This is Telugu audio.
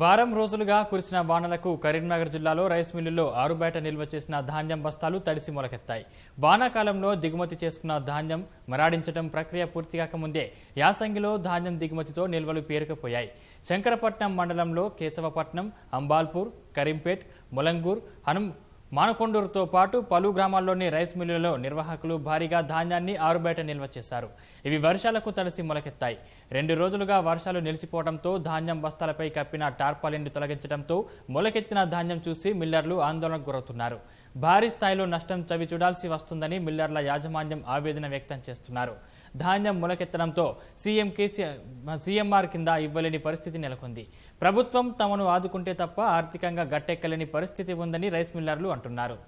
వారం రోజులుగా కురిసిన వానలకు కరీంనగర్ జిల్లాలో రైస్ మిల్లుల్లో ఆరుబయట నిల్వ చేసిన ధాన్యం బస్తాలు తడిసి మొలకెత్తాయి వానాకాలంలో దిగుమతి చేసుకున్న ధాన్యం మరాడించడం ప్రక్రియ పూర్తి కాకముందే యాసంగిలో ధాన్యం దిగుమతితో నిల్వలు పేరుకుపోయాయి శంకరపట్నం మండలంలో కేశవపట్నం అంబాల్పూర్ కరీంపేట్ ములంగూర్ హనం మానకొండూరుతో పాటు పలు గ్రామాల్లోని రైస్ మిల్లులలో నిర్వాహకులు భారీగా ధాన్యాన్ని ఆరుబయట నిల్వ చేశారు ఇవి వర్షాలకు తడిసి మొలకెత్తాయి రెండు రోజులుగా వర్షాలు నిలిచిపోవడంతో ధాన్యం బస్తాలపై కప్పిన టార్పాలిన్ని తొలగించడంతో మొలకెత్తిన ధాన్యం చూసి మిల్లర్లు ఆందోళనకు గురవుతున్నారు భారీ స్థాయిలో నష్టం చవి చూడాల్సి వస్తుందని మిల్లర్ల యాజమాన్యం ఆవేదన వ్యక్తం చేస్తున్నారు ధాన్యం మొలకెత్తడంతో సీఎం కేసీఆర్ సీఎంఆర్ కింద ఇవ్వలేని పరిస్థితి నెలకొంది ప్రభుత్వం తమను ఆదుకుంటే తప్ప ఆర్థికంగా గట్టెక్కలేని పరిస్థితి ఉందని రైస్ మిల్లర్లు అంటున్నారు